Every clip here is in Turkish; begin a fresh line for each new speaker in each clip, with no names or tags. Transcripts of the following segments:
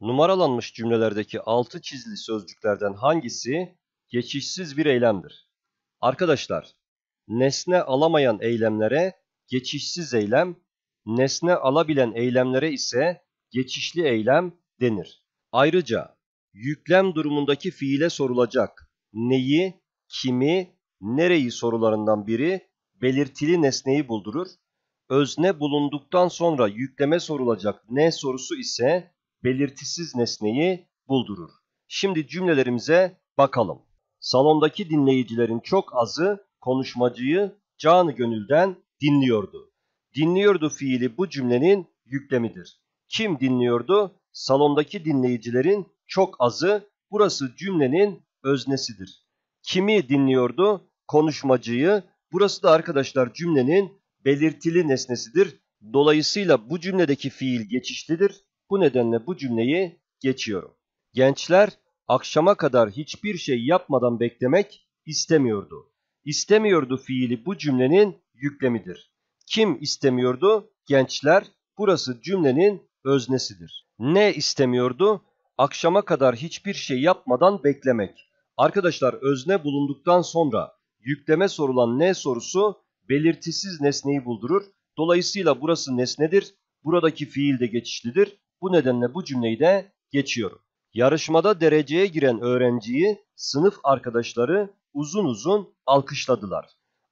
numaralanmış cümlelerdeki altı çizili sözcüklerden hangisi geçişsiz bir eylemdir? Arkadaşlar, nesne alamayan eylemlere geçişsiz eylem, nesne alabilen eylemlere ise geçişli eylem denir. Ayrıca yüklem durumundaki fiile sorulacak neyi, kimi, nereyi sorularından biri belirtili nesneyi buldurur. Özne bulunduktan sonra yükleme sorulacak ne sorusu ise belirtisiz nesneyi buldurur. Şimdi cümlelerimize bakalım. Salondaki dinleyicilerin çok azı konuşmacıyı canı gönülden dinliyordu. Dinliyordu fiili bu cümlenin yüklemidir. Kim dinliyordu? Salondaki dinleyicilerin çok azı burası cümlenin öznesidir. Kimi dinliyordu? Konuşmacıyı. Burası da arkadaşlar cümlenin belirtili nesnesidir. Dolayısıyla bu cümledeki fiil geçişlidir bu nedenle bu cümleyi geçiyorum. Gençler akşama kadar hiçbir şey yapmadan beklemek istemiyordu. İstemiyordu fiili bu cümlenin yüklemidir. Kim istemiyordu? Gençler. Burası cümlenin öznesidir. Ne istemiyordu? Akşama kadar hiçbir şey yapmadan beklemek. Arkadaşlar özne bulunduktan sonra yükleme sorulan ne sorusu belirtisiz nesneyi buldurur. Dolayısıyla burası nesnedir. Buradaki fiil de geçişlidir. Bu nedenle bu cümleyi de geçiyorum. Yarışmada dereceye giren öğrenciyi sınıf arkadaşları uzun uzun alkışladılar.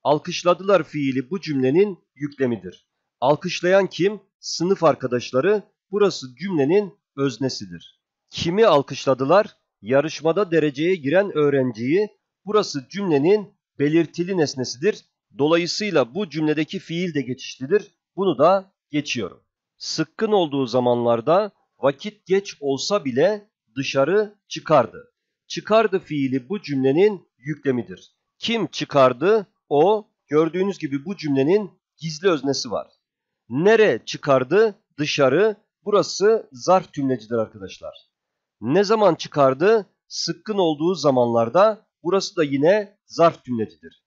Alkışladılar fiili bu cümlenin yüklemidir. Alkışlayan kim? Sınıf arkadaşları. Burası cümlenin öznesidir. Kimi alkışladılar? Yarışmada dereceye giren öğrenciyi. Burası cümlenin belirtili nesnesidir. Dolayısıyla bu cümledeki fiil de geçişlidir. Bunu da geçiyorum sıkkın olduğu zamanlarda vakit geç olsa bile dışarı çıkardı. Çıkardı fiili bu cümlenin yüklemidir. Kim çıkardı? O gördüğünüz gibi bu cümlenin gizli öznesi var. Nere çıkardı? Dışarı. Burası zarf cümlecidir arkadaşlar. Ne zaman çıkardı? Sıkkın olduğu zamanlarda burası da yine zarf cümlecidir.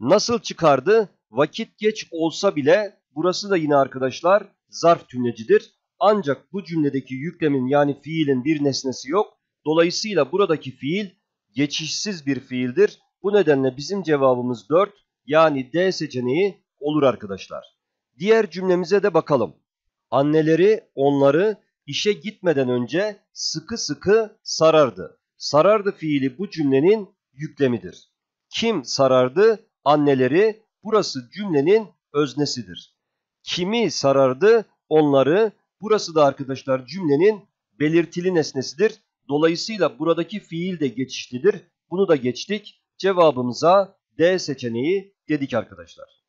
Nasıl çıkardı? Vakit geç olsa bile burası da yine arkadaşlar zarf cümlecidir. Ancak bu cümledeki yüklemin yani fiilin bir nesnesi yok. Dolayısıyla buradaki fiil geçişsiz bir fiildir. Bu nedenle bizim cevabımız 4 yani D seçeneği olur arkadaşlar. Diğer cümlemize de bakalım. Anneleri onları işe gitmeden önce sıkı sıkı sarardı. Sarardı fiili bu cümlenin yüklemidir. Kim sarardı? Anneleri. Burası cümlenin öznesidir kimi sarardı? Onları. Burası da arkadaşlar cümlenin belirtili nesnesidir. Dolayısıyla buradaki fiil de geçişlidir. Bunu da geçtik. Cevabımıza D seçeneği dedik arkadaşlar.